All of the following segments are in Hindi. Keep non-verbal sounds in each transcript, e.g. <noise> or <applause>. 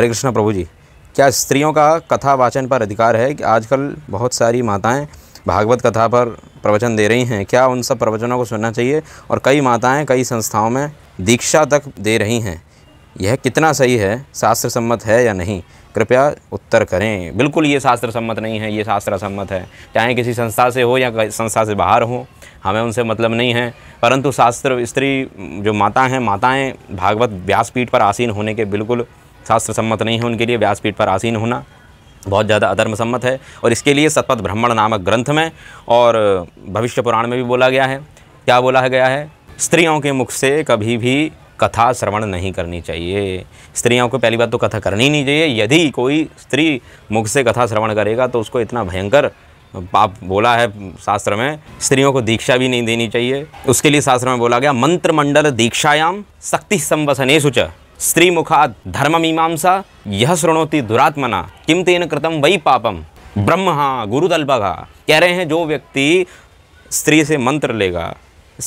हरे कृष्ण प्रभु जी क्या स्त्रियों का कथा वाचन पर अधिकार है कि आजकल बहुत सारी माताएं भागवत कथा पर प्रवचन दे रही हैं क्या उन सब प्रवचनों को सुनना चाहिए और कई माताएं कई संस्थाओं में दीक्षा तक दे रही हैं यह कितना सही है शास्त्र सम्मत है या नहीं कृपया उत्तर करें बिल्कुल ये शास्त्र सम्मत नहीं है ये शास्त्र असम्मत है चाहे किसी संस्था से हो या संस्था से बाहर हो हमें उनसे मतलब नहीं है परंतु शास्त्र स्त्री जो माता हैं माताएं भागवत व्यासपीठ पर आसीन होने के बिल्कुल शास्त्र सम्मत नहीं है उनके लिए व्यासपीठ पर आसीन होना बहुत ज़्यादा अधर्म सम्मत है और इसके लिए सतपथ ब्राह्मण नामक ग्रंथ में और भविष्य पुराण में भी बोला गया है क्या बोला गया है स्त्रियों के मुख से कभी भी कथा श्रवण नहीं करनी चाहिए स्त्रियों को पहली बात तो कथा करनी नहीं चाहिए यदि कोई स्त्री मुख से कथा श्रवण करेगा तो उसको इतना भयंकर पाप बोला है शास्त्र में स्त्रियों को दीक्षा भी नहीं देनी चाहिए उसके लिए शास्त्र में बोला गया मंत्र मंडल दीक्षायाम शक्ति संवसने च स्त्री धर्म धर्ममीमांसा यह श्रृणोती दुरात्मना किम तेन कृतम वही पापम ब्रह्म गुरुदल्पघा कह रहे हैं जो व्यक्ति स्त्री से मंत्र लेगा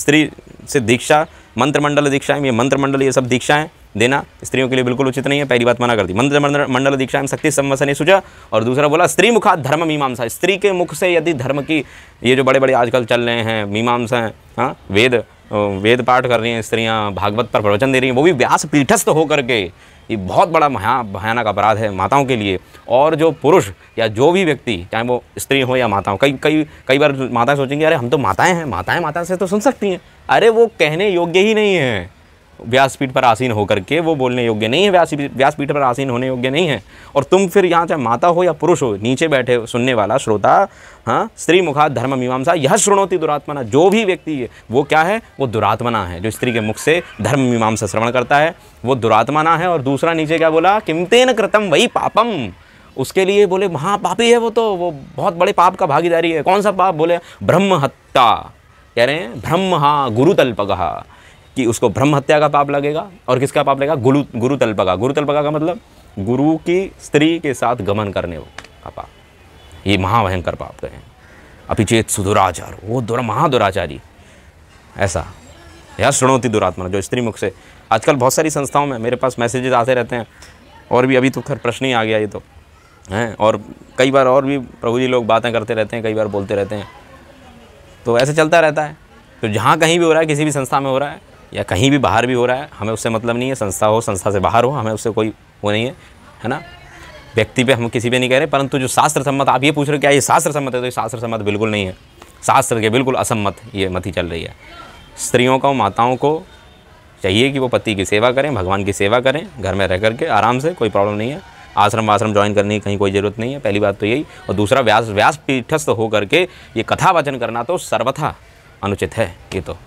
स्त्री से दीक्षा मंत्रमंडल दीक्षाएं ये मंत्रमंडल ये सब दीक्षाएं देना स्त्रियों के लिए बिल्कुल उचित नहीं है पहली बात मना कर दी मंत्र मंडल दीक्षा में शक्ति संवसने सुझा और दूसरा बोला स्त्री मुखा धर्म मीमांसा स्त्री के मुख से यदि धर्म की ये जो बड़े बड़े आजकल चल रहे हैं मीमांसा हैं हाँ वेद वेद पाठ कर रही हैं स्त्रियाँ भागवत पर प्रवचन दे रही हैं वो भी व्यास पीठस्थ होकर के ये बहुत बड़ा महा भयानक अपराध है माताओं के लिए और जो पुरुष या जो भी व्यक्ति चाहे वो स्त्री हो या माताओं कई कई कई बार माताएं सोचेंगी अरे हम तो माताएं हैं माताएं माता से तो सुन सकती हैं अरे वो कहने योग्य ही नहीं है व्यासपीठ पर आसीन होकर के वो बोलने योग्य नहीं है व्यास व्यासपीठ पर आसीन होने योग्य नहीं है और तुम फिर यहाँ चाहे माता हो या पुरुष हो नीचे बैठे सुनने वाला श्रोता हाँ स्त्री मुखात धर्म मीमांसा यह श्रणोती दुरात्मना जो भी व्यक्ति है वो क्या है वो दुरात्मना है जो स्त्री के मुख से धर्म मीमांसा श्रवण करता है वो दुरात्मना है और दूसरा नीचे क्या बोला किमतेन कृतम वही पापम उसके लिए बोले महापापी है वो तो वो बहुत बड़े पाप का भागीदारी है कौन सा पाप बोले ब्रह्म कह रहे हैं ब्रह्म गुरु गुरुतल्पक कि उसको ब्रह्म हत्या का पाप लगेगा और किसका पाप लगेगा गुरु गुरु तल्पा का गुरु तल्पा का मतलब गुरु की स्त्री के साथ गमन करने का पाप ये महाभयंकर पाप कहे अपिचेत सुधुराचार वो दुरा महादुराचारी ऐसा यह श्रणौती दुरात्मा जो स्त्री मुख से आजकल बहुत सारी संस्थाओं में मेरे पास मैसेजेस आते रहते हैं और भी अभी तो खैर प्रश्न ही आ गया ये तो हैं और कई बार और भी प्रभु जी लोग बातें करते रहते हैं कई बार बोलते रहते हैं तो ऐसे चलता रहता है तो जहाँ कहीं भी हो रहा है किसी भी संस्था में हो रहा है या कहीं भी बाहर भी हो रहा है हमें उससे मतलब नहीं है संस्था हो संस्था से बाहर हो हमें उससे कोई वो नहीं है है ना व्यक्ति पे हम किसी पे नहीं कह रहे परंतु जो शास्त्र सम्मत आप ये पूछ रहे हो क्या ये शास्त्र सम्मत है तो ये शास्त्र सम्मत बिल्कुल नहीं है शास्त्र के बिल्कुल असम्मत ये मति चल रही है स्त्रियों को माताओं को चाहिए कि वो पति की सेवा करें भगवान की सेवा करें घर में रह करके आराम से कोई प्रॉब्लम नहीं है आश्रम वाश्रम ज्वाइन करने की कहीं कोई ज़रूरत नहीं है पहली बात तो यही और दूसरा व्यास व्यास पीठस्थ होकर के ये कथा वचन करना तो सर्वथा अनुचित है ये तो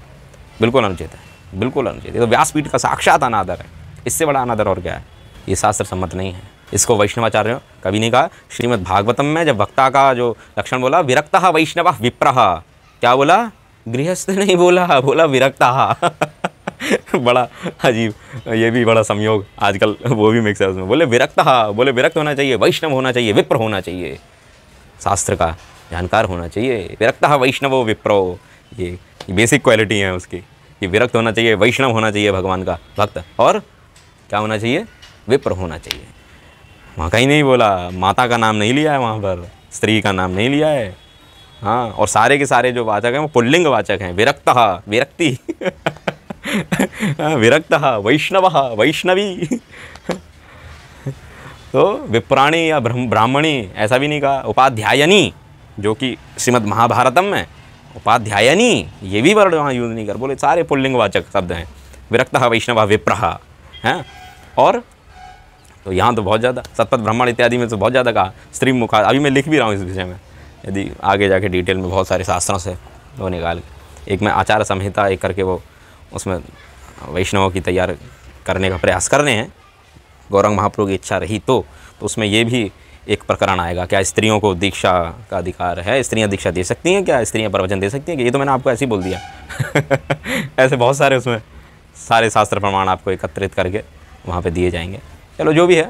बिल्कुल अनुचित है बिल्कुल अनुचित तो व्यासपीठ का साक्षात अनादर है इससे बड़ा अनादर और क्या है ये शास्त्र सम्मत नहीं है इसको वैष्णवाचार्य कभी नहीं कहा श्रीमद् भागवतम में जब वक्ता का जो लक्षण बोला विरक्त वैष्णव विप्र क्या बोला गृहस्थ नहीं बोला बोला विरक्त <laughs> बड़ा अजीब ये भी बड़ा संयोग आजकल वो भी मिक्स है उसमें बोले विरक्त बोले विरक्त होना चाहिए वैष्णव होना चाहिए विप्र होना चाहिए शास्त्र का जानकार होना चाहिए विरक्त वैष्णवो विप्रो ये बेसिक क्वालिटी है उसकी कि विरक्त होना चाहिए वैष्णव होना चाहिए भगवान का भक्त और क्या होना चाहिए विप्र होना चाहिए वहाँ कहीं नहीं बोला माता का नाम नहीं लिया है वहाँ पर स्त्री का नाम नहीं लिया है हाँ और सारे के सारे जो वाचक हैं वो पुल्लिंग वाचक हैं विरक्त विरक्ति <laughs> विरक्त वैष्णव वैष्णवी <laughs> तो विप्राणी या ब्राह्मणी ऐसा भी नहीं कहा उपाध्यायनी जो कि श्रीमद महाभारतम में उपाध्यायनी ये भी वर्ड वहाँ यूज़ नहीं कर बोले सारे पुल्लिंगवाचक शब्द हैं विरक्त वैष्णव विप्रहा हैं और तो यहाँ तो बहुत ज़्यादा सतपथ ब्राह्मण इत्यादि में तो बहुत ज़्यादा कहा स्त्री मुखा अभी मैं लिख भी रहा हूँ इस विषय में यदि आगे जाके डिटेल में बहुत सारे शास्त्रों से वो निकाल के एक मैं आचार संहिता एक करके वो उसमें वैष्णवों की तैयार करने का प्रयास कर रहे हैं गौरंग महाप्रभु की इच्छा रही तो, तो उसमें ये भी एक प्रकरण आएगा क्या स्त्रियों को दीक्षा का अधिकार है स्त्रियां दीक्षा दे सकती हैं क्या स्त्रियां प्रवचन दे सकती हैं ये तो मैंने आपको ऐसे ही बोल दिया <laughs> ऐसे बहुत सारे उसमें सारे शास्त्र प्रमाण आपको एकत्रित करके वहाँ पे दिए जाएंगे चलो जो भी है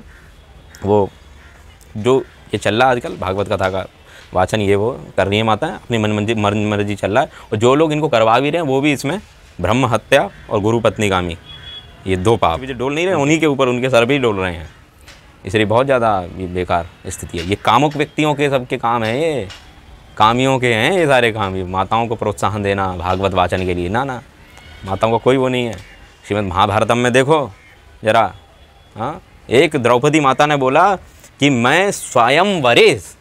वो जो ये चल रहा है आजकल भागवत कथा का वाचन ये वो कर रही है माता है अपनी मन मन मर्जी चल रहा है और जो लोग इनको करवा भी रहे हैं वो भी इसमें ब्रह्म हत्या और गुरु कामी ये दो पाप जो डोल नहीं रहे उन्हीं के ऊपर उनके सर भी डोल रहे हैं इसलिए बहुत ज़्यादा ये बेकार स्थिति है ये कामुक व्यक्तियों के सबके काम है ये कामियों के हैं ये सारे काम ये माताओं को प्रोत्साहन देना भागवत वाचन के लिए ना ना माताओं का को कोई वो नहीं है श्रीमद महाभारतम में देखो जरा हाँ एक द्रौपदी माता ने बोला कि मैं स्वयं वरेश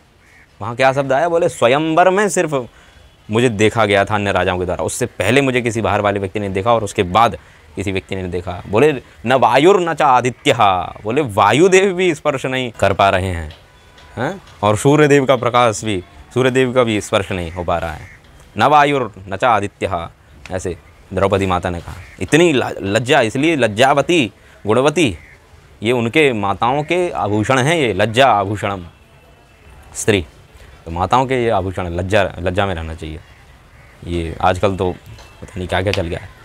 वहाँ क्या शब्द आया बोले स्वयंवर में सिर्फ मुझे देखा गया था अन्य राजाओं के द्वारा उससे पहले मुझे किसी बाहर वाले व्यक्ति ने देखा और उसके बाद किसी व्यक्ति ने देखा बोले न वायुर न चा आदित्य बोले वायुदेव भी स्पर्श नहीं कर पा रहे हैं है? और सूर्यदेव का प्रकाश भी सूर्यदेव का भी स्पर्श नहीं हो पा रहा है न वायुर न चा आदित्य ऐसे द्रौपदी माता ने कहा इतनी लज्जा इसलिए लज्जावती गुणवती ये उनके माताओं के आभूषण हैं ये लज्जा आभूषणम स्त्री तो माताओं के ये आभूषण लज्जा लज्जा में रहना चाहिए ये आजकल तो पता नहीं क्या क्या चल गया है